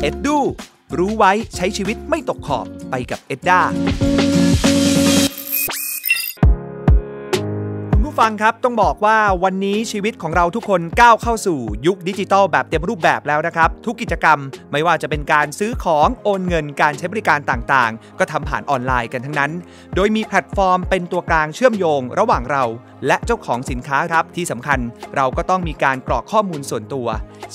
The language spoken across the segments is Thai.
เอ็ดดู รู้ไว้ใช้ชีวิตไม่ตกขอบไปกับเอ็ดด้าฟังครับ ต้องบอกว่าวันนี้ชีวิตของเราทุกคนก้าวเข้าสู่ยุคดิจิตอลแบบเต็มรูปแบบแล้วนะครับ ทุกกิจกรรมไม่ว่าจะเป็นการซื้อของโอนเงินการใช้บริการต่างๆ ก็ทำผ่านออนไลน์กันทั้งนั้น โดยมีแพลตฟอร์มเป็นตัวกลางเชื่อมโยง ระหว่างเราและเจ้าของสินค้าครับ ที่สำคัญเราก็ต้องมีการกรอกข้อมูลส่วนตัว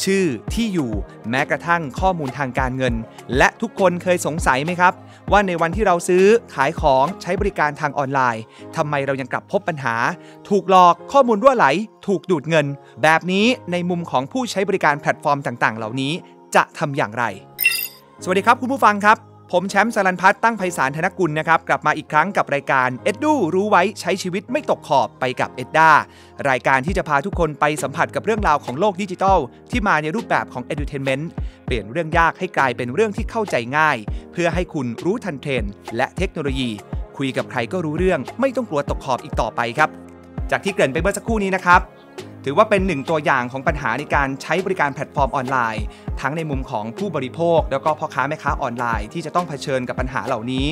ชื่อที่อยู่แม้กระทั่งข้อมูลทางการเงิน และทุกคนเคยสงสัยไหมครับว่าในวันที่เราซื้อขายของใช้บริการทางออนไลน์ ทำไมเรายังกลับพบปัญหาูกหลอกข้อมูลรั่วไหลถูกดูดเงิน แบบนี้ในมุมของผู้ใช้บริการแพลตฟอร์มต่าง ๆ เหล่านี้จะทำอย่างไร สวัสดีครับ คุณผู้ฟังครับ ผมแชมป์สารันพัฒน์ตั้งไพศาลธนกุลนะครับ กลับมาอีกครั้งกับรายการเอ็ดดูรู้ไว้ใช้ชีวิตไม่ตกขอบไปกับเอ็ดดารายการที่จะพาทุกคนไปสัมผัสกับเรื่องราวของโลกดิจิทัลที่มาในรูปแบบของ e ดูเทนเมนต์เปลี่ยนเรื่องยากให้กลายเป็นเรื่องที่เข้าใจง่ายเพื่อให้คุณรู้ทันเทรนด์และเทคโนโลยี คุยกับใครก็รู้เรื่อง ไม่ต้องกลัวตกขอบอีกต่อไปครับจากที่เกริ่นไปเมื่อสักครู่นี้นะครับถือว่าเป็นหนึ่งตัวอย่างของปัญหาในการใช้บริการแพลตฟอร์มออนไลน์ ทั้งในมุมของผู้บริโภค แล้วก็พ่อค้าแม่ค้าออนไลน์ ที่จะต้องเผชิญกับปัญหาเหล่านี้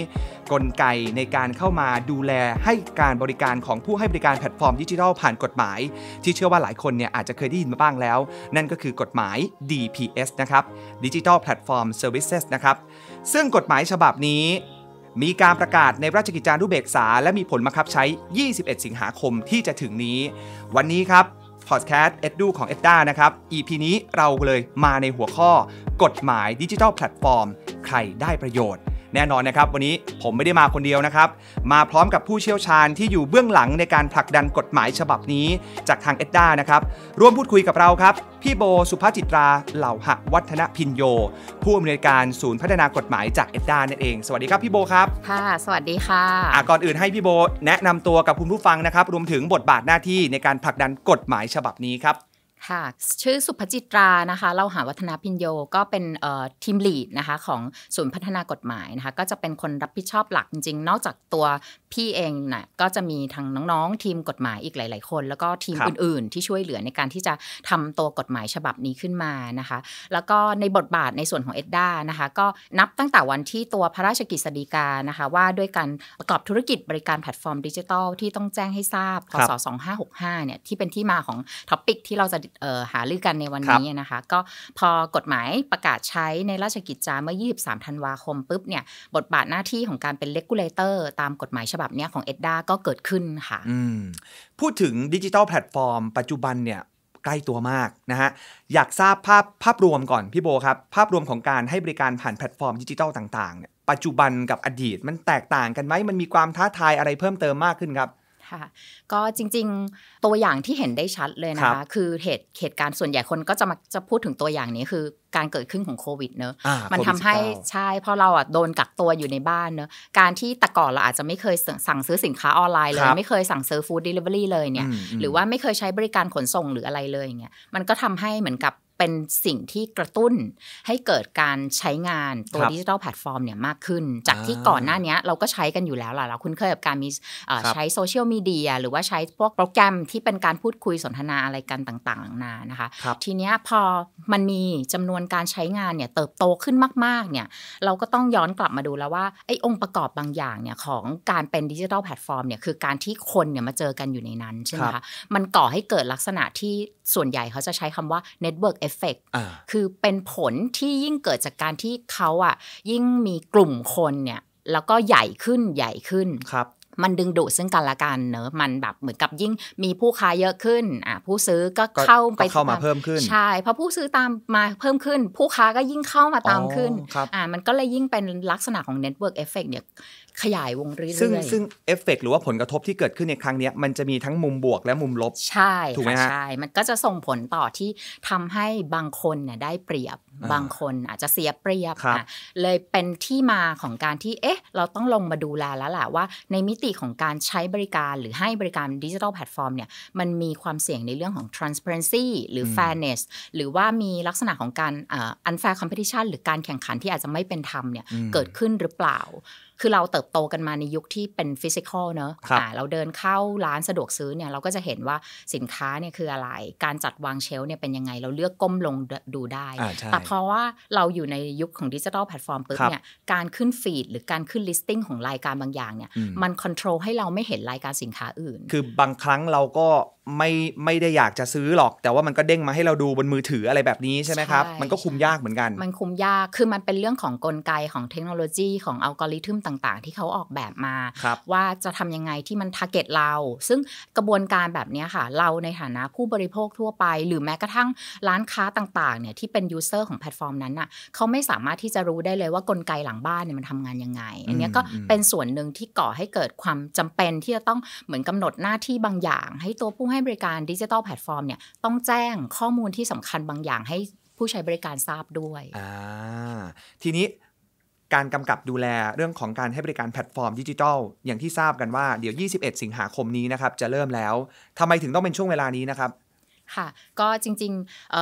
กลไกในการเข้ามาดูแลให้การบริการของผู้ให้บริการแพลตฟอร์มดิจิทัลผ่านกฎหมายที่เชื่อว่าหลายคนเนี่ยอาจจะเคยได้ยินมาบ้างแล้ว นั่นก็คือกฎหมาย DPS นะครับ Digital Platform Services นะครับซึ่งกฎหมายฉบับนี้มีการประกาศในราชกิจจานุเบกษา และมีผลบังคับใช้ 21 สิงหาคมที่จะถึงนี้ วันนี้ครับพอดแคสต์เอ็ดดูของเอ็ดด้านะครับ EP นี้เราเลยมาในหัวข้อ กฎหมายดิจิทัลแพลตฟอร์มใครได้ประโยชน์แน่นอนนะครับวันนี้ผมไม่ได้มาคนเดียวนะครับ มาพร้อมกับผู้เชี่ยวชาญที่อยู่เบื้องหลังในการผลักดันกฎหมายฉบับนี้ จากทางเอ็ดด้านะครับ ร่วมพูดคุยกับเราครับ พี่โบสุภาจิตราเหล่าหะวัฒนพินโยผู้อำนวยการศูนย์พัฒนากฎหมายจากเอ็ดด้านั่นเอง สวัสดีครับพี่โบครับ ค่ะ สวัสดีค่ะะก่อนอื่นให้พี่โบแนะนำตัวกับคุณผู้ฟังนะครับรวมถึงบทบาทหน้าที่ในการผลักดันกฎหมายฉบับนี้ครับค่ะชื่อสุภจิตรา นะคะเราหาวัฒนาพินโยก็เป็นทีมลีดนะคะของศูนย์พัฒนากฎหมายนะคะ ก็จะเป็นคนรับผิดชอบหลักจริงๆนอกจากตัวพี่เองนะ่ะก็จะมีทางน้องๆทีมกฎหมายอีกหลายๆคน แล้วก็ทีมอื่นๆที่ช่วยเหลือในการที่จะทำตัวกฎหมายฉบับนี้ขึ้นมานะคะ แล้วก็ในบทบาทในส่วนของเอ็ดด้านะคะ ก็นับตั้งแต่วันที่ตัวพระราชกฤษฎีกานะคะว่าด้วยการประกอบธุรกิจ บริการแพลตฟอร์มดิจิทัลที่ต้องแจ้งให้ทราบ พศ2565เนี่ย ที่เป็นที่มาของท็อปิกที่เราจะหารือกันในวันนี้นะคะก็พอกฎหมายประกาศใช้ในราชกิจจาเมื่อ 23ธันวาคมปุ๊บเนี่ย บทบาทหน้าที่ของการเป็นเลกูลเลเตอร์ตามกฎหมายฉบับนี้ของเอ็ดด้าก็เกิดขึ้นค่ะพูดถึงดิจิทัลแพลตฟอร์มปัจจุบันเนี่ยใกล้ตัวมากนะฮะอยากทราบภาพภาพรวมก่อน พี่โบครับ ภาพรวมของการให้บริการผ่านแพลตฟอร์ม ดิจิทัลต่างๆเนี่ยปัจจุบันกับอดีตมันแตกต่างกันไหมมันมีความท้าทายอะไรเพิ่มเติมมากขึ้นครับค่ะก็จริงๆ ตัวอย่างที่เห็นได้ชัดเลยนะคะ คือเหตุ เหตุการณ์ส่วนใหญ่คนก็จะมา จะพูดถึงตัวอย่างนี้ คือการเกิดขึ้นของโควิดเนอะ มันทำให้ใช่พอเราอ่ะโดนกักตัวอยู่ในบ้านเนอะ การที่แต่ก่อนเราอาจจะไม่เคยสั่งซื้อสินค้าออนไลน์เลย ไม่เคยสั่งซื้อฟู้ดเดลิเวอรี่เลยเนี่ยหรือว่าไม่เคยใช้บริการขนส่งหรืออะไรเลยอย่างเงี้ยมันก็ทำให้เหมือนกับเป็นสิ่งที่กระตุ้นให้เกิดการใช้งานตัวดิจิทัลแพลตฟอร์มเนี่ยมากขึ้น จากที่ก่อนหน้านี้เราก็ใช้กันอยู่แล้วล่ะเราคุ้นเคยกับการมีใช้โซเชียลมีเดียหรือว่าใช้พวกโปรแกรมที่เป็นการพูดคุยสนทนาอะไรกันต่างๆนานานะคะทีนี้พอมันมีจำนวนการใช้งานเนี่ยเติบโตขึ้นมากๆเนี่ยเราก็ต้องย้อนกลับมาดูแล้วว่าไอ้องค์ประกอบบางอย่างเนี่ยของการเป็นดิจิทัลแพลตฟอร์มเนี่ยคือการที่คนเนี่ยมาเจอกันอยู่ในนั้นใช่ไหมคะมันก่อให้เกิดลักษณะที่ส่วนใหญ่เขาจะใช้คำว่า network ฟเฟกคือเป็นผลที่ยิ่งเกิดจากการที่เขาอ่ะยิ่งมีกลุ่มคนเนี่ยแล้วก็ใหญ่ขึ้นใหญ่ขึ้นครับ มันดึงดูดซึ่งกันและกันเนอะมันแบบเหมือนกับยิ่งมีผู้ค้าเยอะขึ้นอ่ะผู้ซื้อก็เข้าไปเข้ามาเพิ่มขึ้นใช่เพราะผู้ซื้อตามมาเพิ่มขึ้น ผู้ค้าก็ยิ่งเข้ามาตามขึ้นอ่ามันก็เลยยิ่งเป็นลักษณะของเน็ตเวิร์กเอฟเฟกเนี่ยขยายวงเรื่อยๆซึ่งซึ่งเอฟเฟกหรือว่าผลกระทบที่เกิดขึ้นในครั้งนี้มันจะมีทั้งมุมบวกและมุมลบ ใช่ ถูกไหมฮะใช่ มันก็จะส่งผลต่อที่ทำให้บางคนเนี่ยได้เปรียบ บางคนอาจจะเสียเปรียบ เลยเป็นที่มาของการที่ เอ๊ะ เราต้องลงมาดูแลแล้วแหละว่าในมิติของการใช้บริการหรือให้บริการดิจิทัลแพลตฟอร์มเนี่ย มันมีความเสี่ยงในเรื่องของ transparency หรือ fairness หรือว่ามีลักษณะของการ unfair competition หรือการแข่งขันที่อาจจะไม่เป็นธรรมเนี่ยเกิดขึ้นหรือเปล่าคือเราเติบโตกันมาในยุคที่เป็นฟิสิกอลเนอะอเราเดินเข้าร้านสะดวกซื้อเนี่ยเราก็จะเห็นว่าสินค้าเนี่ยคืออะไร การจัดวางเชลเนี่ยเป็นยังไง เราเลือกก้มลงดูได้ แต่เพราะว่าเราอยู่ในยุคของดิจิทัลแพลตฟอร์มปุ๊บเนี่ย การขึ้นฟีดหรือการขึ้นลิสติ้งของรายการบางอย่างเนี่ย มันคนโทรลให้เราไม่เห็นรายการสินค้าอื่น คือบางครั้งเราก็ไม่ไม่ได้อยากจะซื้อหรอก แต่ว่ามันก็เด้งมาให้เราดูบนมือถืออะไรแบบนี้ใช่ไหมครับ มันก็คุมยากเหมือนกัน มันคุมยากคือมันเป็นเรื่องของกลไกของเทคโนโลยีของอัลกอริทึมต่างๆ ที่เขาออกแบบมา ว่าจะทำยังไงที่มันทาร์เก็ตเรา ซึ่งกระบวนการแบบนี้ค่ะ เราในฐานะผู้บริโภคทั่วไป หรือแม้กระทั่งร้านค้าต่างๆเนี่ยที่เป็นยูเซอร์ของแพลตฟอร์มนั้นน่ะเขาไม่สามารถที่จะรู้ได้เลยว่ากลไกหลังบ้านเนี่ยมันทำงานยังไง อันนี้ก็เป็นส่วนหนึ่งที่ก่อให้เกิดความจำเป็นที่จะต้องเหมือนกำหนดหน้าที่บางอย่าง ให้ตัวผู้ให้บริการดิจิทัลแพลตฟอร์มเนี่ยต้องแจ้งข้อมูลที่สำคัญบางอย่าง ให้ผู้ใช้บริการทราบด้วยอ่าทีนี้การกำกับดูแลเรื่องของการให้บริการแพลตฟอร์มดิจิทัลอย่างที่ทราบกันว่า เดี๋ยว 21 สิงหาคมนี้นะครับจะเริ่มแล้วทำไมถึงต้องเป็นช่วงเวลานี้นะครับ ค่ะ ก็จริง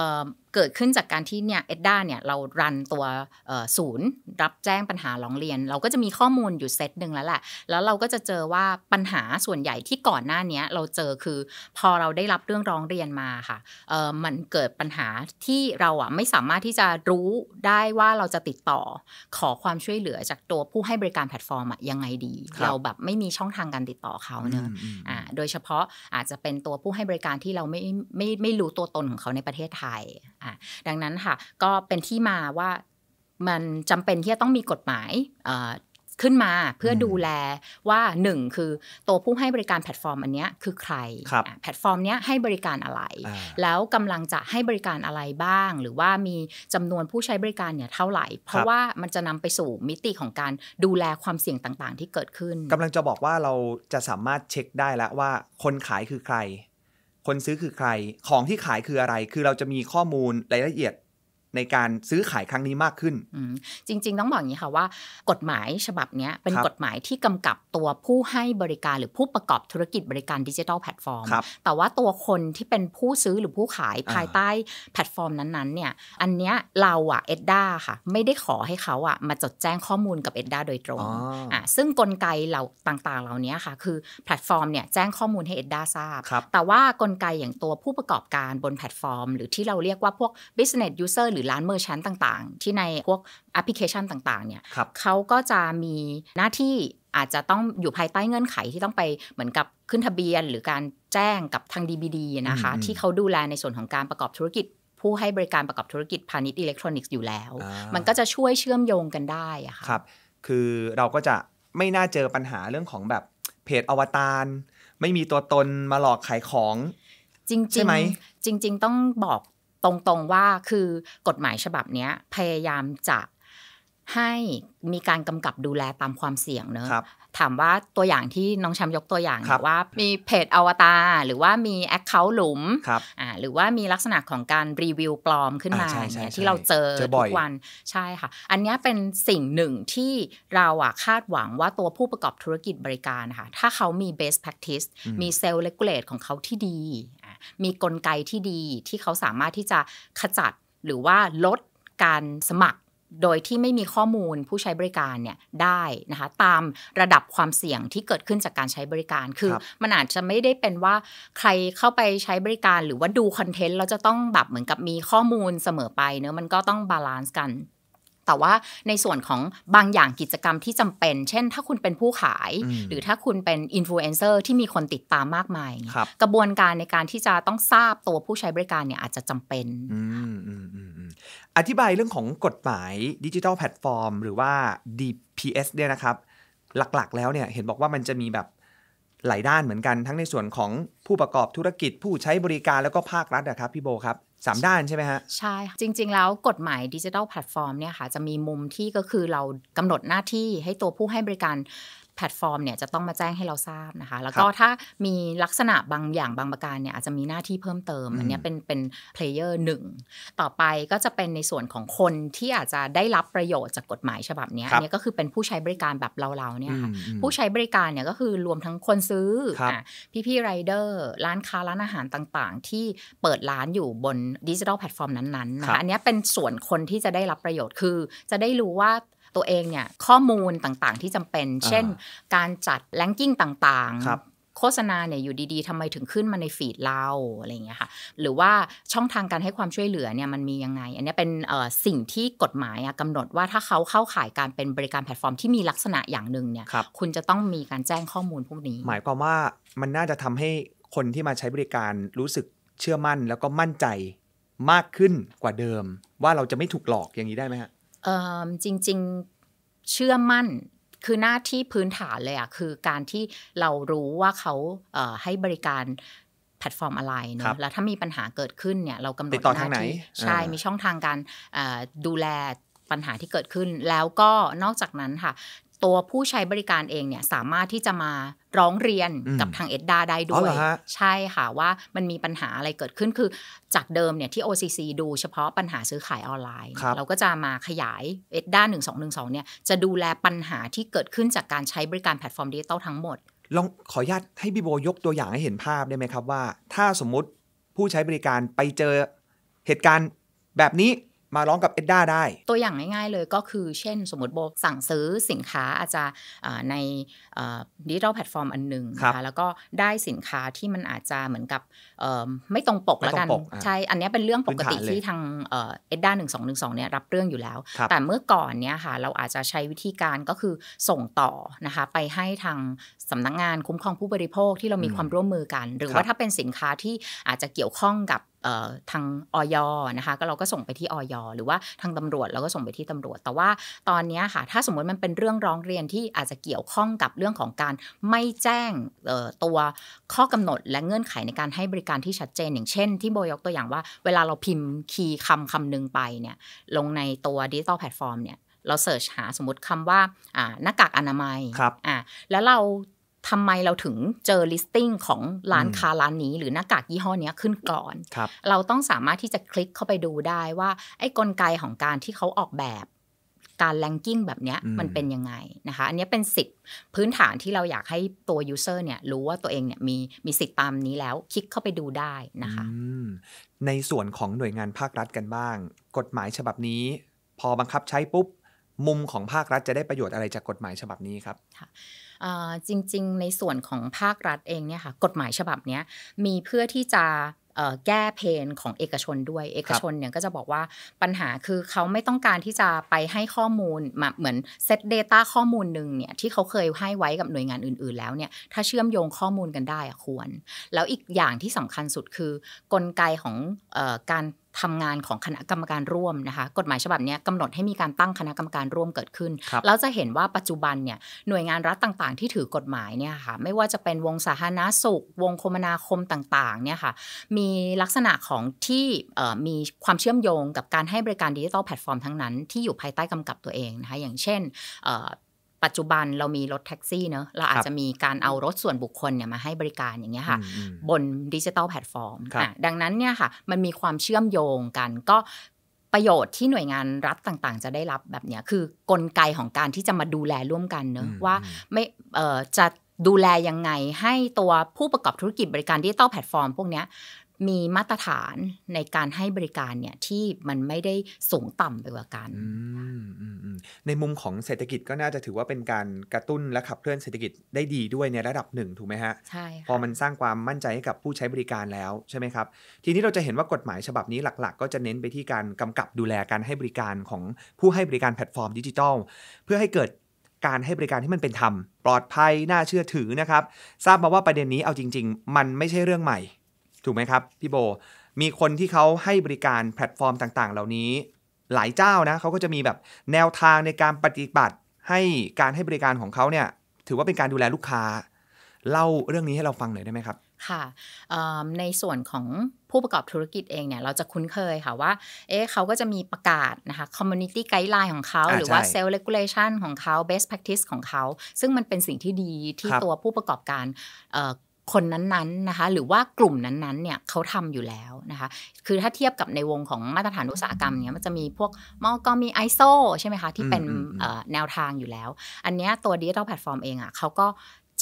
ๆเกิดขึ้นจากการที่เนี่ยเอ็ดด้าเนี่ยเรารันตัวศูนย์รับแจ้งปัญหาร้องเรียน เราก็จะมีข้อมูลอยู่เซตหนึ่งแล้วแหละแล้วเราก็จะเจอว่าปัญหาส่วนใหญ่ที่ก่อนหน้านี้เราเจอคือพอเราได้รับเรื่องร้องเรียนมาค่ะมันเกิดปัญหาที่เราอ่ะไม่สามารถที่จะรู้ได้ว่าเราจะติดต่อขอความช่วยเหลือจากตัวผู้ให้บริการแพลตฟอร์มอ่ะยังไงดี เราแบบไม่มีช่องทางการติดต่อเขาเนอะอ่าโดยเฉพาะอาจจะเป็นตัวผู้ให้บริการที่เราไม่ไม่ไม่รู้ตัวตนของเขาในประเทศไทยอ่ดังนั้นค่ะก็เป็นที่มาว่ามันจำเป็นที่จะต้องมีกฎหมายขึ้นมาเพื่อดูแลว่าหนึ่งคือตัวผู้ให้บริการแพลตฟอร์มอันนี้คือใครคร แพลตฟอร์มนี้ให้บริการอะไร แล้วกำลังจะให้บริการอะไรบ้าง หรือว่ามีจำนวนผู้ใช้บริการเนี่ยเท่าไหร่ เพราะว่ามันจะนำไปสู่มิติของการดูแลความเสี่ยงต่างๆที่เกิดขึ้น กำลังจะบอกว่าเราจะสามารถเช็คได้แล้วว่าคนขายคือใครคนซื้อคือใคร ของที่ขายคืออะไร คือเราจะมีข้อมูลรายละเอียดในการซื้อขายครั้งนี้มากขึ้น จริง ๆต้องบอกอย่างนี้ค่ะว่า กฎหมายฉบับนี้เป็นกฎหมายที่กำกับตัวผู้ให้บริการหรือผู้ประกอบธุรกิจบริการดิจิทัลแพลตฟอร์ม แต่ว่าตัวคนที่เป็นผู้ซื้อหรือผู้ขายภายใต้แพลตฟอร์มนั้นๆเนี่ย อันเนี้ยเราอะเอ็ดด้าค่ะ ไม่ได้ขอให้เขาอะมาจดแจ้งข้อมูลกับเอ็ดด้าโดยตรงอ่ะซึ่งกลไกเราต่างๆเหล่านี้ค่ะคือแพลตฟอร์มเนี่ยแจ้งข้อมูลให้เอ็ดด้าทราบแต่ว่ากลไกอย่างตัวผู้ประกอบการบนแพลตฟอร์มหรือที่เราเรียกว่าพวก business user หรืรือร้านเมอร์ชันต่างๆ ที่ในพวกแอปพลิเคชันต่างๆเนี่ยเขาก็จะมีหน้าที่อาจจะต้องอยู่ภายใต้เงื่อนไขที่ต้องไปเหมือนกับขึ้นทะเบียน หรือการแจ้งกับทาง DBD นะคะ ที่เขาดูแลในส่วนของการประกอบธุรกิจ ผู้ให้บริการประกอบธุรกิจพาณิชย์อิเล็กทรอนิกส์อยู่แล้ว มันก็จะช่วยเชื่อมโยงกันได้ะค่ะครับคือเราก็จะไม่น่าเจอปัญหาเรื่องของแบบเพจอวตารไม่มีตัวตนมาหลอกขายของจริงๆจริง ๆ ต้องบอกตรงๆว่าคือกฎหมายฉบับนี้พยายามจะให้มีการกำกับดูแลตามความเสี่ยงเนอะถามว่าตัวอย่างที่น้องชมยกตัวอย่างว่า มีเพจอวตารหรือว่ามีแอคเคาท์หลุมอ่าหรือว่ามีลักษณะของการรีวิวปลอมขึ้นมาเนี่ยที่เราเจอทุกวันใช่ค่ะอันนี้เป็นสิ่งหนึ่งที่เราอะคาดหวังว่าตัวผู้ประกอบธุรกิจบริการค่ะ ถ้าเขามี best practice มี self regulate ของเขาที่ดีมีกลไกที่ดีที่เขาสามารถที่จะขจัดหรือว่าลดการสมัคร โดยที่ไม่มีข้อมูลผู้ใช้บริการเนี่ยได้นะคะตามระดับความเสี่ยงที่เกิดขึ้นจากการใช้บริการ คือคมันอาจจะไม่ได้เป็นว่าใครเข้าไปใช้บริการ หรือว่าดูคอนเทนต์เราจะต้องแบบเหมือนกับมีข้อมูลเสมอไปเนอะมันก็ต้องบาลานซ์กันแต่ว่าในส่วนของบางอย่างกิจกรรมที่จำเป็น เช่นถ้าคุณเป็นผู้ขาย หรือถ้าคุณเป็นอินฟลูเอนเซอร์ที่มีคนติดตามมากมายกระบวนการในการที่จะต้องทราบตัวผู้ใช้บริการเนี่ยอาจจะจำเป็น อธิบายเรื่องของกฎหมายดิจิทัลแพลตฟอร์มหรือว่า DPS เนี่ยนะครับ หลักๆ แล้วเนี่ยเห็นบอกว่ามันจะมีแบบหลายด้านเหมือนกัน ทั้งในส่วนของผู้ประกอบธุรกิจผู้ใช้บริการแล้วก็ภาครัฐนะครับพี่โบครับสามด้านใช่ไหมฮะใช่จริง ๆแล้วกฎหมายดิจิทัลแพลตฟอร์มเนี่ยค่ะจะมีมุมที่ก็คือเรากำหนดหน้าที่ให้ตัวผู้ให้บริการพลตฟอร์มเนี่ยจะต้องมาแจ้งให้เราทราบนะคะ แล้วก็ถ้ามีลักษณะบางอย่างบางประการเนี่ย อาจจะมีหน้าที่เพิ่มเติม อันนี้เป็นเป็นเพลเยอร์หนึ่งต่อไปก็จะเป็นในส่วนของคนที่อาจจะได้รับประโยชน์จากกฎหมายฉบับนี้ อันนี้ก็คือเป็นผู้ใช้บริการแบบเราๆเนี่ยค่ะ ผู้ใช้บริการเนี่ยก็คือรวมทั้งคนซื้อ พี่ๆไรเดอร์ ร้านค้าร้านอาหารต่างๆที่เปิดร้านอยู่บนดิจิทัลแพลตฟอร์มนั้นๆนะคะอันนี้เป็นส่วนคนที่จะได้รับประโยชน์คือจะได้รู้ว่าตัวเองเนี่ยข้อมูลต่างๆ ที่จำเป็น เช่นการจัดแลนกิ้งต่างๆ โฆษณาเนี่ยอยู่ดีๆทำไมถึงขึ้นมาในฟีดเราอะไรเงี้ยค่ะหรือว่าช่องทางการให้ความช่วยเหลือเนี่ยมันมียังไง อันนี้เป็นสิ่งที่กฎหมายกำหนดว่าถ้าเขาเข้าข่ายการเป็นบริการแพลตฟอร์มที่มีลักษณะอย่างหนึ่งเนี่ยคคุณจะต้องมีการแจ้งข้อมูลพวกนี้ หมายความว่ามันน่าจะทำให้คนที่มาใช้บริการรู้สึกเชื่อมั่น แล้วก็มั่นใจมากขึ้นกว่าเดิม ว่าเราจะไม่ถูกหลอกอย่างนี้ได้ไหมฮะจริงๆ เชื่อมั่น คือหน้าที่พื้นฐานเลยอะคือการที่เรารู้ว่าเขาให้บริการแพลตฟอร์มอะไรเนาะ แล้วถ้ามีปัญหาเกิดขึ้นเนี่ยเรากำหนดหน้าที่ใช่ มีช่องทางการดูแลปัญหาที่เกิดขึ้น แล้วก็นอกจากนั้นค่ะตัวผู้ใช้บริการเองเนี่ยสามารถที่จะมาร้องเรียนกับทางเอ็ดดาได้ด้วย ใช่ค่ะ ว่ามันมีปัญหาอะไรเกิดขึ้นคือจากเดิมเนี่ยที่ OCC ดูเฉพาะปัญหาซื้อขายออนไลน์ เราก็จะมาขยายเอ็ดดาหนึ่งสองหนึ่งสองเนี่ยจะดูแลปัญหาที่เกิดขึ้นจากการใช้บริการแพลตฟอร์มดิจิตอลทั้งหมด ลองขออนุญาตให้พี่โบยกตัวอย่างให้เห็นภาพได้ไหมครับว่า ถ้าสมมติผู้ใช้บริการไปเจอเหตุการณ์แบบนี้มาร้องกับเอ็ดด้าได้ ตัวอย่างง่าย ๆ เลยก็คือเช่นสมมติโบสั่งซื้อสินค้าอาจจะในดิจิทัลแพลตฟอร์มอันหนึ่งนะคะแล้วก็ได้สินค้าที่มันอาจจะเหมือนกับไม่ตรงปกแล้วกันใช่ อันนี้เป็นเรื่องปกติที่ทางเอ็ดด้าหนึ่งสองหนึ่งสองเนี่ยรับเรื่องอยู่แล้ว แต่เมื่อก่อนเนี่ยค่ะเราอาจจะใช้วิธีการก็คือส่งต่อนะคะไปให้ทางสำนักงานคุ้มครองผู้บริโภคที่เรามีความร่วมมือกัน หรือว่าถ้าเป็นสินค้าที่อาจจะเกี่ยวข้องกับทางออย นะคะ ก็เราก็ส่งไปที่ออยหรือว่าทางตำรวจเราก็ส่งไปที่ตำรวจ แต่ว่าตอนนี้ค่ะถ้าสมมติมันเป็นเรื่องร้องเรียนที่อาจจะเกี่ยวข้องกับเรื่องของการไม่แจ้งตัวข้อกำหนดและเงื่อนไขในการให้บริการที่ชัดเจน อย่างเช่น ที่โบยกตัวอย่างว่า เวลาเราพิมพ์คีย์คำคำหนึ่งไปเนี่ยลงในตัวดิจิตอลแพลตฟอร์มเนี่ยเราเสิร์ชหาสมมติคำว่าหน้ากากอนามัยครับอ่าแล้วเราทำไมเราถึงเจอ listing ของร้านค้าร้านนี้ หรือหน้ากากยี่ห้อนี้ขึ้นก่อนรเราต้องสามารถที่จะคลิกเข้าไปดูได้ว่า ไอ้กลไกของการที่เขาออกแบบ การแลนกิ้งแบบนี้มันเป็นยังไงนะคะ อันนี้เป็นสิทธิ์พื้นฐานที่เราอยากให้ตัว user เนี่ย รู้ว่าตัวเองเนี่ยมีมีสิทธิตามนี้แล้ว คลิกเข้าไปดูได้นะคะ ในส่วนของหน่วยงานภาครัฐกันบ้าง กฎหมายฉบับนี้ พอบังคับใช้ปุ๊บมุมของภาครัฐจะได้ประโยชน์อะไรจากกฎหมายฉบับนี้ครับจริงๆ ในส่วนของภาครัฐเองเนี่ยค่ะ กฎหมายฉบับนี้มีเพื่อที่จะแก้เพนของเอกชนด้วยเอกชนเนี่ยก็จะบอกว่าปัญหาคือเขาไม่ต้องการที่จะไปให้ข้อมูลมาเหมือนเซต Data ข้อมูลหนึ่งเนี่ยที่เขาเคยให้ไว้กับหน่วยงานอื่นๆ แล้วเนี่ยถ้าเชื่อมโยงข้อมูลกันได้อะควร แล้วอีกอย่างที่สำคัญสุดคือกลไกของอการทำงานของคณะกรรมการร่วมนะคะ กฎหมายฉบับนี้กำหนดให้มีการตั้งคณะกรรมการร่วมเกิดขึ้น เราจะเห็นว่าปัจจุบันเนี่ย หน่วยงานรัฐต่าง ๆ ที่ถือกฎหมายเนี่ยค่ะไม่ว่าจะเป็นวงสาธารณสุข วงคมนาคมต่างๆเนี่ยค่ะมีลักษณะของที่มีความเชื่อมโยงกับการให้บริการดิจิทัลแพลตฟอร์มทั้งนั้นที่อยู่ภายใต้กำกับตัวเองนะคะอย่างเช่นปัจจุบันเรามีรถแท็กซี่เนอะเราอาจจะมีการเอารถส่วนบุคคลเนี่ยมาให้บริการอย่างเงี้ยค่ะบนดิจิทัลแพลตฟอร์มดังนั้นเนี่ยค่ะมันมีความเชื่อมโยงกัน ก็ประโยชน์ที่หน่วยงานรัฐต่างๆ จะได้รับแบบเนี้ยคือกลไกของการที่จะมาดูแลร่วมกันเนอะว่าไม่จะดูแลยังไงให้ตัวผู้ประกอบธุรกิจบริการดิจิตอลแพลตฟอร์มพวกนี้มีมาตรฐานในการให้บริการเนี่ยที่มันไม่ได้สูงต่ำไปกว่ากัน ในมุมของเศรษฐกิจก็น่าจะถือว่าเป็นการกระตุ้นและขับเคลื่อนเศรษฐกิจได้ดีด้วยในระดับหนึ่งถูกไหมฮะ ใช่ พอมันสร้างความมั่นใจให้กับผู้ใช้บริการแล้วใช่ไหมครับ ทีนี้เราจะเห็นว่ากฎหมายฉบับนี้หลัก ๆ ก็จะเน้นไปที่การกำกับดูแลการให้บริการของผู้ให้บริการแพลตฟอร์มดิจิทัลเพื่อให้เกิดการให้บริการที่มันเป็นธรรมปลอดภัยน่าเชื่อถือนะครับ ทราบมาว่าประเด็นนี้เอาจริง ๆ มันไม่ใช่เรื่องใหม่ถูกไหมครับ พี่โบ มีคนที่เขาให้บริการแพลตฟอร์มต่าง ๆ เหล่านี้หลายเจ้านะเขาก็จะมีแบบแนวทางในการปฏิบัติให้การให้บริการของเขาเนี่ยถือว่าเป็นการดูแลลูกค้า เล่าเรื่องนี้ให้เราฟังหน่อยได้ไหมครับ ค่ะในส่วนของผู้ประกอบธุรกิจเองเนี่ยเราจะคุ้นเคยค่ะว่าเอ๊ะเขาก็จะมีประกาศนะคะ community guideline ของเขาหรือว่า s e l s regulation ของเขา best practice ของเขาซึ่งมันเป็นสิ่งที่ดีที่ตัวผู้ประกอบการคนนั้น ๆ นะคะ หรือว่ากลุ่มนั้นๆ เนี่ยเขาทำอยู่แล้วนะคะ คือถ้าเทียบกับในวงของมาตรฐานอุตสาหกรรมเนี่ย มันจะมีพวกมอกมี ISO ใช่ไหมคะ ที่เป็นแนวทางอยู่แล้ว อันนี้ตัวดิจิทัลแพลตฟอร์มเองอ่ะเขาก็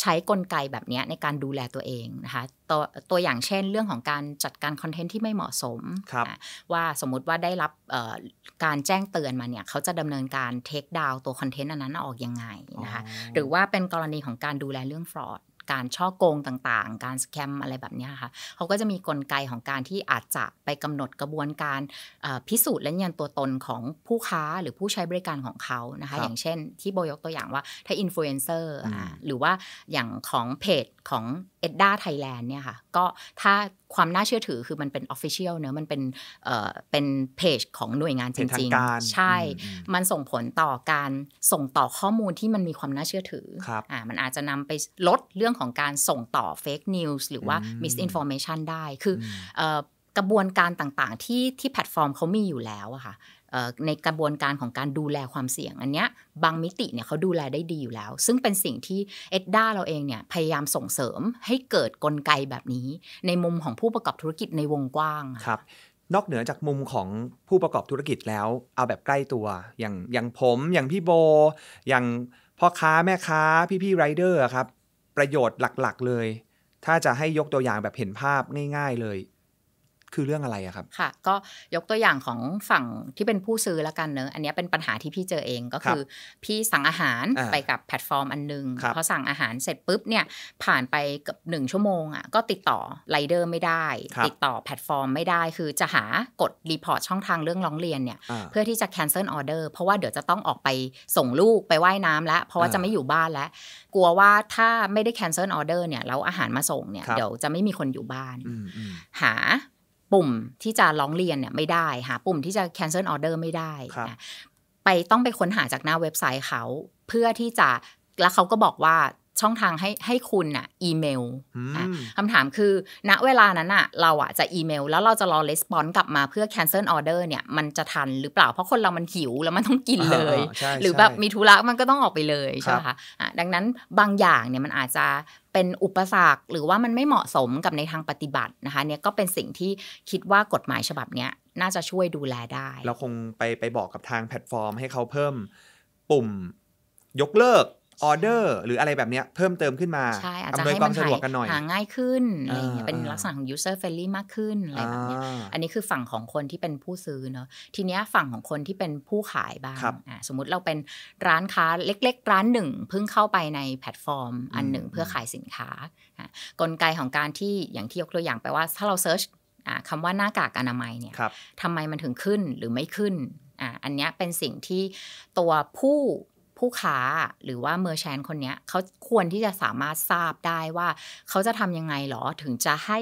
ใช้กลไกแบบนี้ในการดูแลตัวเองนะคะตัวตัวอย่างเช่นเรื่องของการจัดการคอนเทนต์ที่ไม่เหมาะสม ว่าสมมุติว่าได้รับการแจ้งเตือนมาเนี่ยเขาจะดำเนินการเทคดาวตัวคอนเทนต์อันนั้นออกยังไงนะคะ หรือว่าเป็นกรณีของการดูแลเรื่องฟรอดการช่อโกงต่างๆ การสแคมอะไรแบบนี้ค่ะเขาก็จะมีกลไกของการที่อาจจะไปกำหนดกระบวนการพิสูจน์และยันตัวตนของผู้ค้าหรือผู้ใช้บริการของเขานะคะ อย่างเช่นที่โบยกตัวอย่างว่าถ้าอินฟลูเอนเซอร์ หรือว่าอย่างของเพจของเอ็ดด้าไทยแลนด์เนี่ยค่ะ ก็ถ้าความน่าเชื่อถือคือมันเป็นออฟฟิเชียลเนอะมันเป็นเอ่อเป็นเพจของหน่วยงานจริงๆ ใช่ มันส่งผลต่อการส่งต่อข้อมูลที่มันมีความน่าเชื่อถือครับอ่ามันอาจจะนำไปลดเรื่องของการส่งต่อเฟกนิวส์หรือว่ามิสอินฟอร์เมชันได้คือเอ่อกระบวนการต่างๆที่ที่แพลตฟอร์มเขามีอยู่แล้วอะค่ะในกระบวนการของการดูแลความเสี่ยงอันเนี้ยบางมิติเนี่ยเขาดูแลได้ดีอยู่แล้ว ซึ่งเป็นสิ่งที่เอ็ดด้าเราเองเนี่ยพยายามส่งเสริมให้เกิดกลไกแบบนี้ในมุมของผู้ประกอบธุรกิจในวงกว้างครับนอกเหนือจากมุมของผู้ประกอบธุรกิจแล้ว เอาแบบใกล้ตัว อย่างอย่างผม อย่างพี่โบ อย่างพ่อค้าแม่ค้า พี่พี่ไรเดอร์ครับประโยชน์หลักๆเลย ถ้าจะให้ยกตัวอย่างแบบเห็นภาพง่าย ๆเลยคือเรื่องอะไรอะครับ ค่ะ ก็ยกตัวอย่างของฝั่งที่เป็นผู้ซื้อละกันเนอะอันนี้เป็นปัญหาที่พี่เจอเองก็คือ พี่สั่งอาหารไปกับแพลตฟอร์มอันนึงพอสั่งอาหารเสร็จปุ๊บเนี่ยผ่านไปเกือบหนึ่งชั่วโมงอะก็ติดต่อไรเดอร์ไม่ได้ ติดต่อแพลตฟอร์มไม่ได้คือจะหากดรีพอร์ตช่องทางเรื่องร้องเรียนเนี่ยเพื่อที่จะแคนเซิลออเดอร์เพราะว่าเดี๋ยวจะต้องออกไปส่งลูกไปไว่ายน้ำแล้วเพราะว่าจะไม่อยู่บ้านแล้ว กลัวว่าถ้าไม่ได้แคนเซิลออเดอร์เนี่ยแล้วอาหารมาส่งเนี่ยเดี๋ยวจะไม่มีคนอยู่บ้าน หาปุ่มที่จะร้องเรียนเนี่ยไม่ได้หาปุ่มที่จะ cancel order ไม่ได้นะไปต้องไปค้นหาจากหน้าเว็บไซต์เขาเพื่อที่จะแล้วเขาก็บอกว่าช่องทางให้ให้คุณอะอีเมล คำถามคือ ณเวลานั้นอะเราอะจะอีเมล แล้วเราจะรอレスปอนกลับมาเพื่อ cancel order เนี่ยมันจะทันหรือเปล่าเพราะคนเรามันหิวแล้วมันต้องกินเลย หรือแบบมีธุระมันก็ต้องออกไปเลยใช่ไหมคะดังนั้นบางอย่างเนี่ยมันอาจจะเป็นอุปสรรคหรือว่ามันไม่เหมาะสมกับในทางปฏิบัตินะคะเนี่ยก็เป็นสิ่งที่คิดว่ากฎหมายฉบับนี้น่าจะช่วยดูแลได้เราคงไปไปบอกกับทางแพลตฟอร์ม ให้เขาเพิ่มปุ่มยกเลิกออเดอร์หรืออะไรแบบนี้เพิ่มเติมขึ้นมาใช่อาจจะให้มันสะดวกกันหน่อยหาง่ายขึ้นอะไรเงี้ยเป็นลักษณะของ user friendly มากขึ้นอะไรแบบเนี้ยอันนี้คือฝั่งของคนที่เป็นผู้ซื้อเนาะทีเนี้ยฝั่งของคนที่เป็นผู้ขายบ้างอ่าสมมุติเราเป็นร้านค้าเล็ก ๆ ร้านหนึ่ง เพิ่งเข้าไปในแพลตฟอร์ม อันหนึ่งเพื่อขายสินค้ากลไกของการที่อย่างที่ยกตัวอย่างไปว่า ถ้าเราเซิร์ชคำว่าหน้ากากอนามัยเนี่ยทำไมมันถึงขึ้นหรือไม่ขึ้นอ่าอันนี้เป็นสิ่งที่ตัวผู้ผู้ค้าหรือว่าเมอร์แชนคนนี้เขาควรที่จะสามารถทราบได้ว่าเขาจะทำยังไงหรอถึงจะให้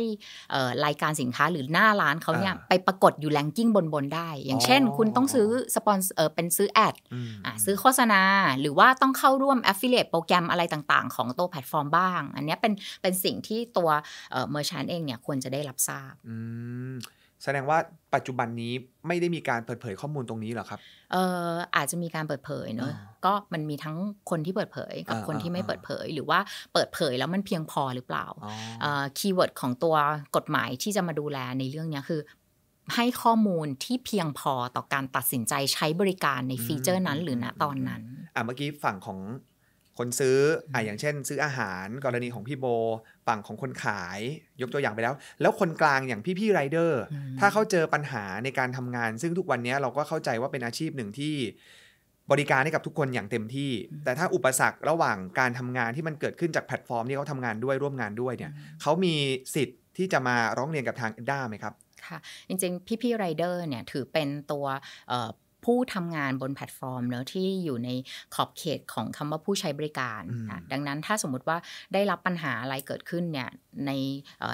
รายการสินค้าหรือหน้าร้านเขาเนี่ยไปปรากฏอยู่แรงกิ้งบนบนได้ อย่างเช่น คุณต้องซื้อสปอนเอเป็นซื้อแอดซื้อโฆษณาหรือว่าต้องเข้าร่วม Affiliate โปรแกรมอะไรต่างๆ ของตัวแพลตฟอร์มบ้าง อันนี้เป็นเป็นสิ่งที่ตัวเมอร์แชนเองเนี่ยควรจะได้รับทราบแสดงว่าปัจจุบันนี้ไม่ได้มีการเปิดเผยข้อมูลตรงนี้หรอครับ เอออาจจะมีการเปิดเผยเนอะก็มันมีทั้งคนที่เปิดเผย กับคนที่ไม่เปิดเผย หรือว่าเปิดเผยแล้วมันเพียงพอหรือเปล่าคีย์เวิร์ดของตัวกฎหมายที่จะมาดูแลในเรื่องนี้คือ ให้ข้อมูลที่เพียงพอต่อการตัดสินใจใช้บริการในฟีเจอร์นั้นหรือณตอนนั้นอ่ะเมื่อกี้ฝั่งของคนซื้ออ่ะอย่างเช่นซื้ออาหาร กรณีของพี่โบฝั่งของคนขายยกตัวอย่างไปแล้ว แล้วคนกลางอย่างพี่พี่ไรเดอร์ถ้าเขาเจอปัญหาในการทำงาน ซึ่งทุกวันนี้เราก็เข้าใจว่าเป็นอาชีพหนึ่งที่ บริการให้กับทุกคนอย่างเต็มที่ แต่ถ้าอุปสรรคระหว่างการทำงานที่มันเกิดขึ้นจากแพลตฟอร์มที่เขาทำงานด้วยร่วมงานด้วยเนี่ยเขามีสิทธิ์ที่จะมาร้องเรียนกับทางด้าไหมครับค่ะจริงๆพี่พี่ไรเดอร์เนี่ยถือเป็นตัวผู้ทำงานบนแพลตฟอร์มเนอะที่อยู่ในขอบเขตของคำว่าผู้ใช้บริการนะดังนั้นถ้าสมมติว่าได้รับปัญหาอะไรเกิดขึ้นเนี่ยใน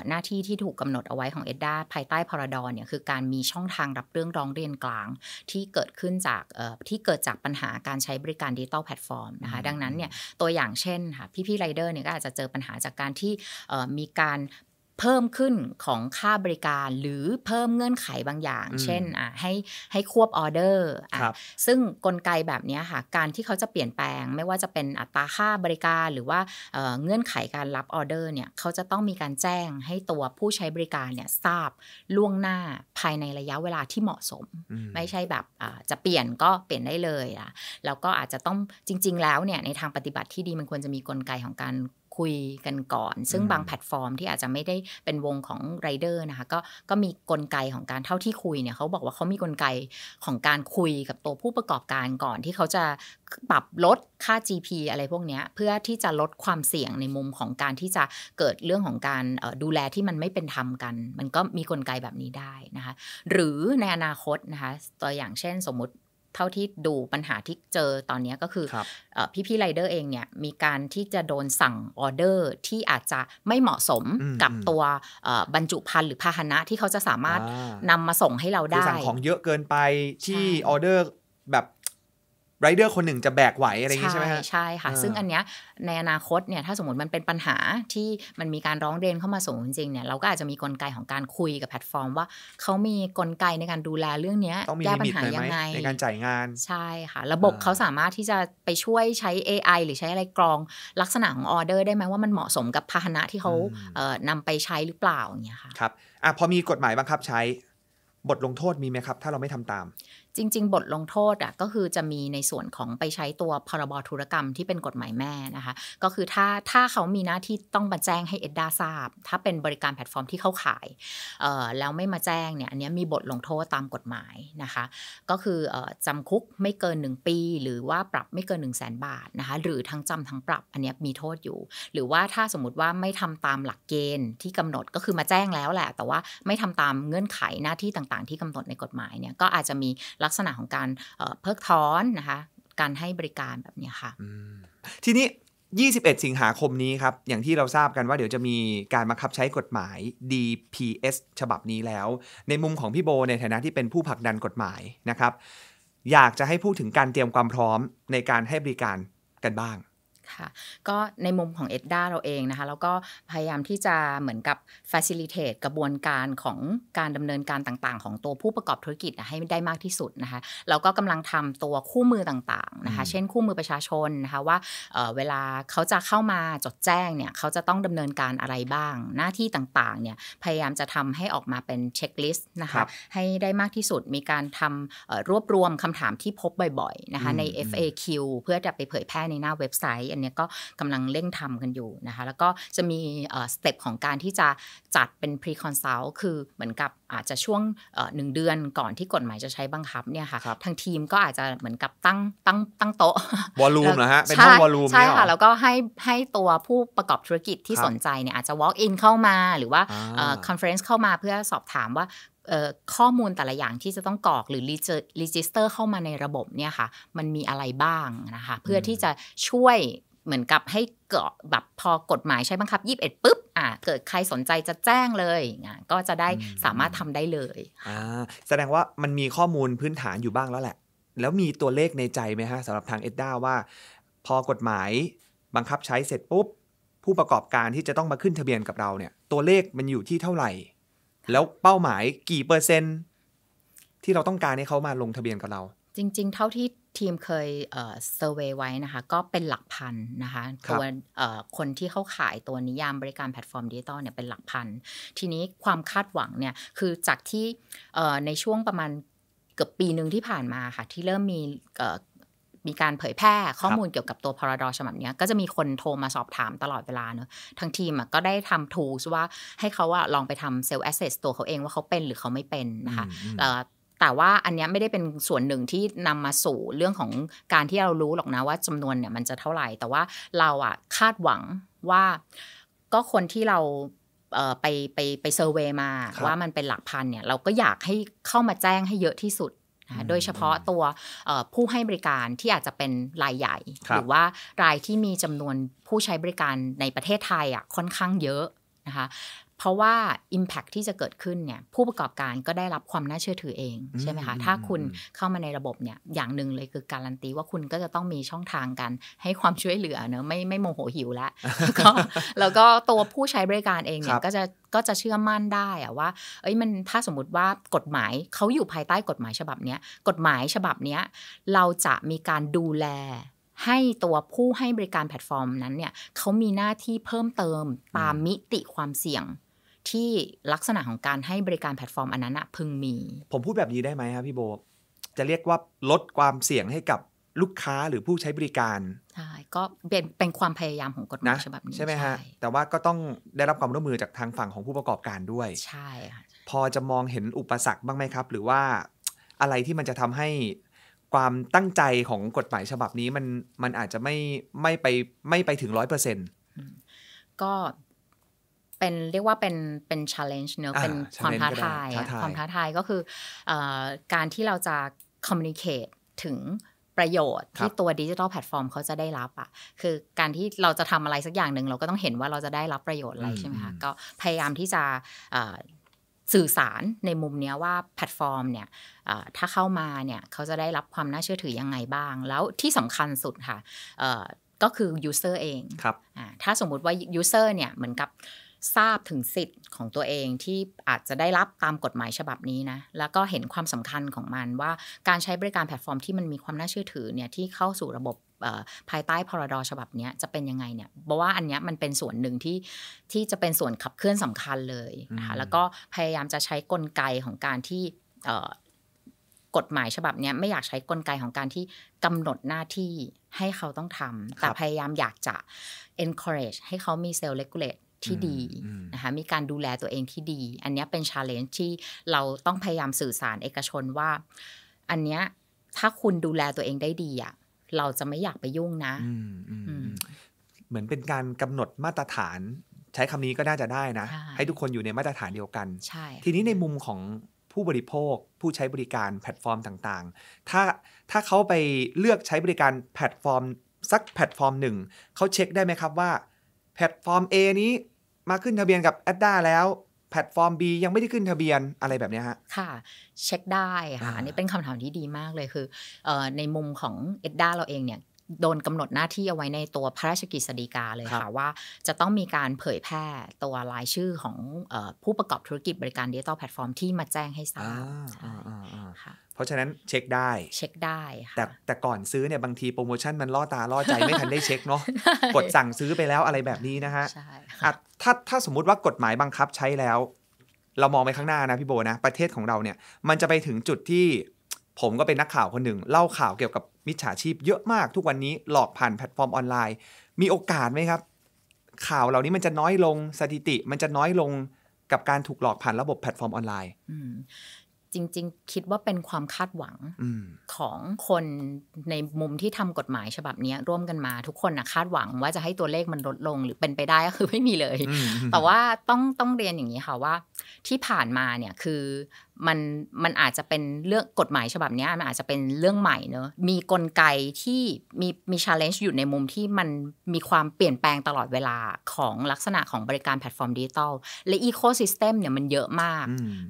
หน้าที่ที่ถูกกำหนดเอาไว้ของเอ็ดด้าภายใต้พรดอนเนี่ยคือการมีช่องทางรับเรื่องร้องเรียนกลาง ที่เกิดขึ้นจากที่เกิดจากปัญหาการใช้บริการดิจิตอลแพลตฟอร์มนะคะดังนั้นเนี่ยตัวอย่างเช่นค่ะพี่พี่ไรเดอร์เนี่ยก็อาจจะเจอปัญหาจากการที่มีการเพิ่มขึ้นของค่าบริการหรือเพิ่มเงื่อนไขบางอย่าง เช่นอ่ะให้ให้ควบออเดอร์อ่ะซึ่งกลไกแบบนี้ค่ะการที่เขาจะเปลี่ยนแปลงไม่ว่าจะเป็นอัตราค่าบริการหรือว่าเเงื่อนไขการรับออเดอร์เนี่ยเขาจะต้องมีการแจ้งให้ตัวผู้ใช้บริการเนี่ยทราบล่วงหน้าภายในระยะเวลาที่เหมาะสมไม่ใช่แบบจะเปลี่ยนก็เปลี่ยนได้เลยอ่ะแล้วก็อาจจะต้องจริงๆ แล้วเนี่ยในทางปฏิบัติที่ดีมันควรจะมีกลไกของการคุยกันก่อน ซึ่งบางแพลตฟอร์มที่อาจจะไม่ได้เป็นวงของไรเดอร์นะคะก็ก็มีกลไกของการเท่าที่คุยเนี่ยเขาบอกว่าเขามีกลไกของการคุยกับตัวผู้ประกอบการก่อนที่เขาจะปรับลดค่า GP อะไรพวกนี้เพื่อที่จะลดความเสี่ยงในมุมของการที่จะเกิดเรื่องของการดูแลที่มันไม่เป็นธรรมกัน มันก็มีกลไกแบบนี้ได้นะคะหรือในอนาคตนะคะตัวอย่างเช่นสมมติเท่าที่ดูปัญหาที่เจอตอนนี้ก็คือพี่พี่ไรเดอร์เองเนี่ย มีการที่จะโดนสั่งออเดอร์ที่อาจจะไม่เหมาะสมกับตัวบรรจุภัณฑ์หรือภาชนะ ที่เขาจะสามารถนำมาส่งให้เราได้สั่งของเยอะเกินไป ที่ออเดอร์แบบไรเดอร์คนหนึ่งจะแบกไหว อะไรอย่างนี้ใช่ไหมใช่ค่ะ ซึ่งอันเนี้ยในอนาคตเนี่ยถ้าสมมติมันเป็นปัญหาที่มันมีการร้องเรียนเข้ามาสูงจริงเนี่ยเราก็อาจจะมีกลไกของการคุยกับแพลตฟอร์มว่าเขามีกลไกในการดูแลเรื่องนี้แก้ปัญหายังไง ในการจ่ายงาน ใช่ค่ะ ระบบเขาสามารถที่จะไปช่วยใช้ AI หรือใช้อะไรกรองลักษณะของออเดอร์ได้ไหมว่ามันเหมาะสมกับพาหนะที่เขานำไปใช้หรือเปล่าอย่างเงี้ยค่ะครับอ่ะพอมีกฎหมายบังคับใช้บทลงโทษมีไหมครับ ถ้าเราไม่ทำตามจริง ๆ บทลงโทษอ่ะก็คือจะมีในส่วนของไปใช้ตัวพรบธุรกรรมที่เป็นกฎหมายแม่นะคะก็คือถ้าถ้าเขามีหน้าที่ต้องมาแจ้งให้เอ็ดด้าทราบถ้าเป็นบริการแพลตฟอร์มที่เขาขายแล้วไม่มาแจ้งเนี่ยอันนี้มีบทลงโทษตามกฎหมายนะคะ ก็คือจำคุกไม่เกิน 1 ปี หรือว่าปรับไม่เกิน1 0 0 0 0แบาทนะคะหรือทั้งจำทั้งปรับ อันนี้มีโทษอยู่ หรือว่าถ้าสมมติว่าไม่ทำตามหลักเกณฑ์ที่กำหนดก็คือมาแจ้งแล้วแหละ แต่ว่าไม่ทำตามเงื่อนไขหน้าที่ต่างๆที่กำหนดในกฎหมายเนี่ยก็อาจจะมีลักษณะของการเพิกถอนนะคะการให้บริการแบบนี้ค่ะทีนี้ 21 สิงหาคมนี้ครับ อย่างที่เราทราบกันว่าเดี๋ยวจะมีการบังคับใช้กฎหมาย DPS ฉบับนี้แล้ว ในมุมของพี่โบในฐานะที่เป็นผู้ผลักดันกฎหมายนะครับอยากจะให้พูดถึงการเตรียมความพร้อมในการให้บริการกันบ้างค่ะก็ในมุมของเอ็ดด้าเราเองนะคะแล้วก็พยายามที่จะเหมือนกับ facilitate กระบวนการของการดำเนินการต่างๆ ของตัวผู้ประกอบธุรกิจให้ได้มากที่สุดนะคะแล้วก็กำลังทำตัวคู่มือต่างๆนะคะเช่นคู่มือประชาชนนะคะว่าเเวลาเขาจะเข้ามาจดแจ้งเนี่ยเขาจะต้องดำเนินการอะไรบ้างหน้าที่ต่างๆเนี่ยพยายามจะทำให้ออกมาเป็นเช็คลิสต์นะคะให้ได้มากที่สุดมีการทำรวบรวมคำถามที่พบบ่อยๆนะคะใน FAQ เพื่อจะไปเผยแพร่ในหน้าเว็บไซต์เนี่ยก็กำลังเร่งทำกันอยู่นะคะแล้วก็จะมีสเต็ปของการที่จะจัดเป็นพรีคอนซัลท์คือเหมือนกับอาจจะช่วงหนึ่งเดือนก่อนที่กฎหมายจะใช้บังคับเนี่ยค่ะคทางทีมก็อาจจะเหมือนกับตั้งตั้งตั้งโต๊ะวอลลุ่มนะฮะเป็นห้องวอลลุ่มใช่ค่ะแล้วก็ให้ให้ตัวผู้ประกอบธุรกิจที่สนใจเนี่ยอาจจะ walk in เข้ามาหรือว่าคอนเฟรนซ์เข้ามาเพื่อสอบถามว่าข้อมูลแต่ละอย่างที่จะต้องกรอกหรือรีจิสเตอร์เข้ามาในระบบเนี่ยค่ะมันมีอะไรบ้างนะคะเพื่อที่จะช่วยเหมือนกับให้เกาะแบบพอกฎหมายใช้บังคับยีิบเอ็ดปุ๊บอ่าเกิดใครสนใจจะแจ้งเลยอ่นก็จะได้สามารถทำได้เลยอ่าแสดงว่ามันมีข้อมูลพื้นฐานอยู่บ้างแล้วแหละ แล้วมีตัวเลขในใจไหมฮะสำหรับทางเอ็ดด้าว่า พอกฎหมายบังคับใช้เสร็จปุ๊บ ผู้ประกอบการที่จะต้องมาขึ้นทะเบียนกับเราเนี่ยตัวเลขมันอยู่ที่เท่าไหร่ แล้วเป้าหมายกี่เปอร์เซ็นต์ที่เราต้องการให้เขามาลงทะเบียนกับเราจริง ๆ เท่าที่ทีมเคยเซอร์เวยไว้นะคะ ก็เป็นหลักพันนะคะตัวคนที่เข้าขายตัวนิยามบริการแพลตฟอร์มดิจิตอลเนี่ยเป็นหลักพันทีนี้ความคาดหวังเนี่ยคือจากที่ในช่วงประมาณเกือบปีหนึ่งที่ผ่านมาค่ะ ที่เริ่มมีมีการเผยแพร่ข้อมูลเกี่ยวกับตัวพรดฉบับนี้ก็จะมีคนโทรมาสอบถามตลอดเวลาเนอะทั้งทีมก็ได้ทำทูสว่าให้เขาว่าลองไปทำเซลล์แอสเซสตัวเขาเองว่าเขาเป็นหรือเขาไม่เป็นนะคะแต่ว่าอันนี้ไม่ได้เป็นส่วนหนึ่งที่นำมาสู่เรื่องของการที่เรารู้หรอกนะว่าจำนวนเนี่ยมันจะเท่าไหร่แต่ว่าเราอะคาดหวังว่าก็คนที่เราไปไปไปเซอร์เวมาว่ามันเป็นหลักพันเนี่ย เราก็อยากให้เข้ามาแจ้งให้เยอะที่สุด โดยเฉพาะตัวผู้ให้บริการที่อาจจะเป็นรายใหญ่หรือว่ารายที่มีจำนวนผู้ใช้บริการในประเทศไทยอ่ะค่อนข้างเยอะนะคะเพราะว่า Impact ที่จะเกิดขึ้นเนี่ยผู้ประกอบการก็ได้รับความน่าเชื่อถือเองใช่ไหมคะถ้าคุณเข้ามาในระบบเนี่ยอย่างหนึ่งเลยคือการันตีว่าคุณก็จะต้องมีช่องทางกัน ให้ความช่วยเหลือเนอะไม่ไม่โมโหหิวแล้วก็แล้วก็ตัวผู้ใช้บริการเองเนี่ยก็จะก็จะเชื่อมั่นได้อะว่าเอ้ยมันถ้าสมมติว่ากฎหมายเขาอยู่ภายใต้กฎหมายฉบับเนี้ยกฎหมายฉบับเนี้ยเราจะมีการดูแลให้ตัวผู้ให้บริการแพลตฟอร์ม นั้นเนี่ยเขามีหน้าที่เพิ่มเติมตามมิติความเสี่ยงที่ลักษณะของการให้บริการแพลตฟอร์มอันนั้นพึงมี ผมพูดแบบนี้ได้ไหมครับพี่โบจะเรียกว่าลดความเสี่ยงให้กับลูกค้าหรือผู้ใช้บริการใช่ก็เป็นเป็นความพยายามของกฎหมายฉบับนี้ ใช่ไหมฮะแต่ว่าก็ต้องได้รับความร่วมมือจากทางฝั่งของผู้ประกอบการด้วย ใช่ค่ะพอจะมองเห็นอุปสรรคบ้างไหมครับ หรือว่าอะไรที่มันจะทำให้ความตั้งใจของกฎหมายฉบับนี้มันมันอาจจะไม่ไม่ไปไม่ไปถึงร้อยเปอร์เซ็นต์ก็เป็นเรียกว่าเป็นเป็น challenge เนอะเป็นความท้าทายความท้าทาย ก็คือการที่เราจะ communicate ถึงประโยชน์ ที่ตัวดิจิทัลแพลตฟอร์มเขาจะได้รับอะ่ะคือการที่เราจะทำอะไร สักอย่างหนึ่งเราก็ต้องเห็นว่าเราจะได้รับประโยชน์อะไรใช่ไหมคะก็พยายามที่จะสื่อสารในมุมนี้ว่าแพลตฟอร์มเนี่ยถ้าเข้ามาเนี่ยเขาจะได้รับความน่าเชื่อถือยังไงบ้าง แล้วที่สำคัญสุดค่ะก็คือ user เอง ถ้าสมมุติว่า user เนี่ยเหมือนกับทราบถึงสิทธิ์ของตัวเองที่อาจจะได้รับตามกฎหมายฉบับนี้นะ แล้วก็เห็นความสำคัญของมัน ว่าการใช้บริการแพลตฟอร์มที่มันมีความน่าเชื่อถือเนี่ยที่เข้าสู่ระบบภายใต้พรดฉบับนี้จะเป็นยังไงเนี่ย เพราะว่าอันนี้มันเป็นส่วนหนึ่งที่ที่จะเป็นส่วนขับเคลื่อนสำคัญเลยนะคะ แล้วก็พยายามจะใช้กลไกของการที่กฎหมายฉบับนี้ไม่อยากใช้กลไกของการที่กำหนดหน้าที่ให้เขาต้องทำแต่พยายามอยากจะ encourage ให้เขามี self regulate ที่ดีนะคะมีการดูแลตัวเองที่ดี อันนี้เป็นชาเลนจ์ที่เราต้องพยายามสื่อสารเอกชนว่า อันนี้ถ้าคุณดูแลตัวเองได้ดีอะเราจะไม่อยากไปยุ่งนะเหมือนเป็นการกำหนดมาตรฐาน ใช้คำนี้ก็น่าจะได้นะ ให้ทุกคนอยู่ในมาตรฐานเดียวกัน ทีนี้ในมุมของผู้บริโภคผู้ใช้บริการแพลตฟอร์มต่าง ๆ ถ้าถ้าเขาไปเลือกใช้บริการแพลตฟอร์มสักแพลตฟอร์มหนึ่งเขาเช็คได้ไหมครับว่า แพลตฟอร์ม A นี้มาขึ้นทะเบียนกับแอดด้าแล้ว แพลตฟอร์ม B ยังไม่ได้ขึ้นทะเบียนอะไรแบบนี้ฮะ ค่ะ เช็คได้ค่ะอันนี้เป็นคำถามที่ดีมากเลยคืออในมุมของเอ็ดด้าเราเองเนี่ยโดนกำหนดหน้าที่เอาไว้ในตัวพระราชกิจสีกาเลยค่ะว่าจะต้องมีการเผยแพร่ตัวรายชื่อของผู้ประกอบธุรกิจบริการดิจิทัลแพลตฟอร์มที่มาแจ้งให้ทราบเพราะฉะนั้นเช็คได้เช็คได้ค่ะแต่แต่ก่อนซื้อเนี่ยบางที โปรโมชั่นมันล่อตาล่อใจไม่ทันได้เช็คเนาะกดสั่งซื้อไปแล้วอะไรแบบนี้นะฮะใช่ถ้าถ้าสมมุติว่ากฎหมายบังคับใช้แล้ว เรามองไปข้างหน้านะพี่โบนะประเทศของเราเนี่ยมันจะไปถึงจุดที่ผมก็เป็นนักข่าวคนหนึ่ง เล่าข่าวเกี่ยวกับ มิจฉาชีพ เยอะมากทุกวันนี้หลอกผ่านแพลตฟอร์มออนไลน์ มีโอกาสไหมครับ ข่าวเหล่านี้มันจะน้อยลงสถิติมันจะน้อยลงกับการถูกหลอกผ่านระบบแพลตฟอร์มออนไลน์จริงๆ คิดว่าเป็นความคาดหวังของคนในมุมที่ทำกฎหมายฉบับนี้ร่วมกันมาทุกคนนะคาดหวังว่าจะให้ตัวเลขมันลดลงหรือเป็นไปได้ก็คือไม่มีเลย แต่ว่าต้องต้องเรียนอย่างนี้ค่ะว่า ที่ผ่านมาเนี่ยคือมันมันอาจจะเป็นเรื่องกฎหมายฉบับนี้มันอาจจะเป็นเรื่องใหม่เนอะมีกลไกที่มีมีชาเลนจ์อยู่ในมุมที่มันมีความเปลี่ยนแปลงตลอดเวลาของลักษณะของบริการแพลตฟอร์มดิจิตอลและอีโคซิสเต็มเนี่ยมันเยอะมาก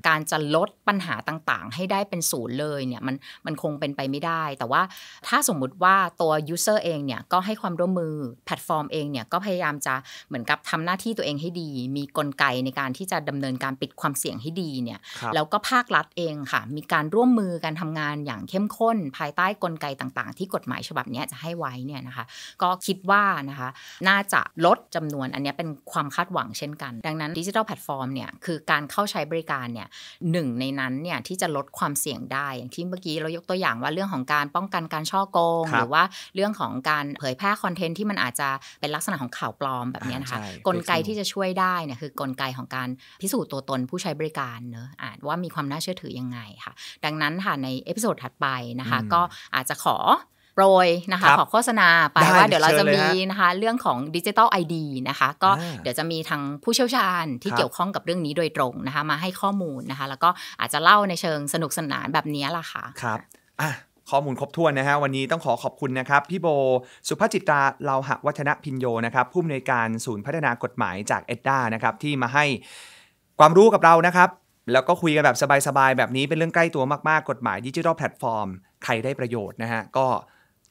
การจะลดปัญหาต่างๆ ให้ได้เป็นศูนย์เลยเนี่ยมันมันคงเป็นไปไม่ได้ แต่ว่าถ้าสมมุติว่าตัวยูเซอร์เองเนี่ยก็ให้ความร่วมมือแพลตฟอร์มเองเนี่ยก็พยายามจะเหมือนกับทำหน้าที่ตัวเองให้ดี มีกลไกในการที่จะดำเนินการปิดความเสี่ยงให้ดีเนี่ยแล้วก็ภาาครัฐเองค่ะมีการร่วมมือการทำงานอย่างเข้มข้น ภายใต้กลไกต่าง ๆ ที่กฎหมายฉบับนี้จะให้ไว้เนี่ยนะคะก็คิดว่านะคะ น่าจะลดจำนวนอันนี้เป็นความคาดหวังเช่นกัน ดังนั้นดิจิทัลแพลตฟอร์มเนี่ยคือการเข้าใช้บริการเนี่ยหนึ่งในนั้นเนี่ยที่จะลดความเสี่ยงได้ อย่างที่เมื่อกี้เรายกตัวอย่างว่าเรื่องของการป้องกันการช่อโกง หรือว่าเรื่องของการเผยแพร่คอนเทนต์ที่มันอาจจะเป็นลักษณะของข่าวปลอมแบบนี้นะคะกลไกที่จะช่วยได้เนี่ยคือกลไกของการพิสูจน์ตัวตนผู้ใช้บริการเนอะอาจว่ามีความความน่าเชื่อถือยังไงค่ะดังนั้นค่ะในเอพิโซดถัดไปนะคะก็อาจจะขอโปรยนะคะ ขอโฆษณาไป ว่าเดี๋ยวเราจะมีนะคะ เรื่องของดิจิตอลไอดีนะคะ ก็เดี๋ยวจะมีทางผู้เชี่ยวชาญที่เกี่ยวข้องกับเรื่องนี้โดยตรงนะคะ มาให้ข้อมูลนะคะ แล้วก็อาจจะเล่าในเชิงสนุกสนานแบบนี้ล่ะค่ะครับอ่ะ ข้อมูลครบถ้วนนะฮะวันนี้ต้องขอขอบคุณนะครับพี่โบสุภจิตราเลาหะวัฒนพินโยนะครับ ผู้อำนวยการศูนย์พัฒนากฎหมายจากเอ็ดด้านะครับที่มาให้ความรู้กับเรานะครับแล้วก็คุยกันแบบสบาย ๆ แบบนี้เป็นเรื่องใกล้ตัวมาก ๆกฎหมายดิจิทัลแพลตฟอร์มใครได้ประโยชน์นะฮะ ก็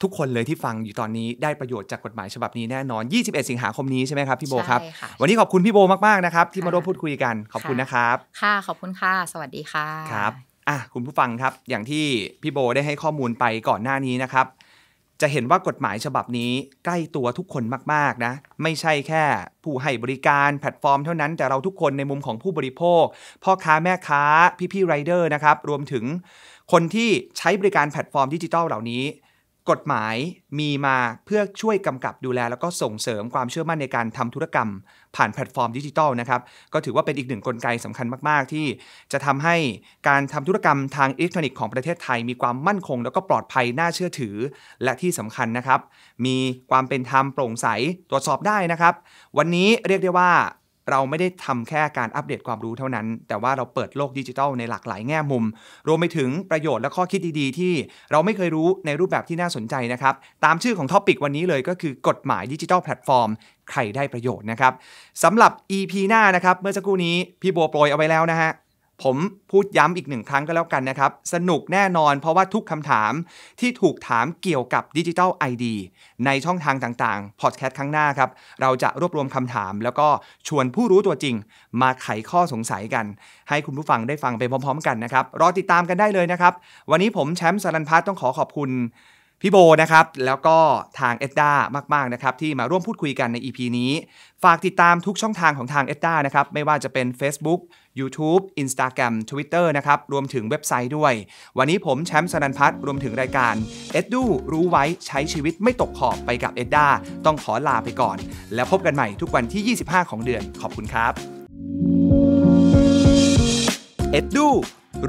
ทุกคนเลยที่ฟังอยู่ตอนนี้ ได้ประโยชน์จากกฎหมายฉบับนี้แน่นอน 21 สิงหาคมนี้ใช่ไหมครับ พี่โบครับ วันนี้ขอบคุณพี่โบมากๆนะครับ ที่มาร่วมพูดคุยกัน ขอบคุณนะครับ ค่ะ ขอบคุณค่ะ สวัสดีค่ะครับอ่ะ คุณผู้ฟังครับอย่างที่พี่โบได้ให้ข้อมูลไปก่อนหน้านี้นะครับจะเห็นว่ากฎหมายฉบับนี้ใกล้ตัวทุกคนมากๆนะไม่ใช่แค่ผู้ให้บริการแพลตฟอร์มเท่านั้นแต่เราทุกคนในมุมของผู้บริโภค พ่อค้าแม่ค้า พี่ๆไรเดอร์นะครับ รวมถึงคนที่ใช้บริการแพลตฟอร์มดิจิทัลเหล่านี้กฎหมายมีมาเพื่อช่วยกำกับดูแลแล้วก็ส่งเสริมความเชื่อมั่นในการทำธุรกรรมผ่านแพลตฟอร์มดิจิทัลนะครับก็ถือว่าเป็นอีกหนึ่งกลไกสำคัญมาก ๆ ที่จะทำให้การทำธุรกรรมทางอิเล็กทรอนิกส์ของประเทศไทยมีความมั่นคงแล้วก็ปลอดภัยน่าเชื่อถือและที่สำคัญนะครับ มีความเป็นธรรมโปร่งใสตรวจสอบได้นะครับ วันนี้เรียกได้ว่าเราไม่ได้ทำแค่การอัปเดตความรู้เท่านั้น แต่ว่าเราเปิดโลกดิจิทัลในหลากหลายแง่มุม รวมไปถึงประโยชน์และข้อคิดดีๆ ที่เราไม่เคยรู้ในรูปแบบที่น่าสนใจนะครับ ตามชื่อของท็อปิกวันนี้เลยก็คือกฎหมายดิจิทัลแพลตฟอร์ม ใครได้ประโยชน์นะครับ สำหรับ EP หน้านะครับเมื่อสักครู่นี้พี่บัวโปรยเอาไว้แล้วนะฮะผมพูดย้ำอีกหนึ่งครั้งก็แล้วกันนะครับ สนุกแน่นอนเพราะว่าทุกคำถามที่ถูกถามเกี่ยวกับดิจิทัล ID ในช่องทางต่างๆพอดแคสต์ครั้งหน้าครับ เราจะรวบรวมคำถามแล้วก็ชวนผู้รู้ตัวจริง มาไขข้อสงสัยกัน ให้คุณผู้ฟังได้ฟังไปพร้อมๆกันนะครับ รอติดตามกันได้เลยนะครับ วันนี้ผมแชมป์สรันพัฒต้องขอขอบคุณพี่โบนะครับแล้วก็ทางเอ็ดด้ามากๆนะครับที่มาร่วมพูดคุยกันใน EP นี้ ฝากติดตามทุกช่องทางของทางเอ็ดด้านะครับไม่ว่าจะเป็น Facebook YouTube Instagram Twitter นะครับ รวมถึงเว็บไซต์ด้วย วันนี้ผมแชมป์สนันพัฒน์รวมถึงรายการ เอ็ดดู รู้ไว้ใช้ชีวิตไม่ตกขอบไปกับเอ็ดด้า ต้องขอลาไปก่อน แล้วพบกันใหม่ทุกวันที่ 25 ของเดือน ขอบคุณครับ เอ็ดดู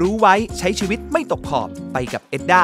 รู้ไว้ใช้ชีวิตไม่ตกขอบไปกับเอ็ดด้า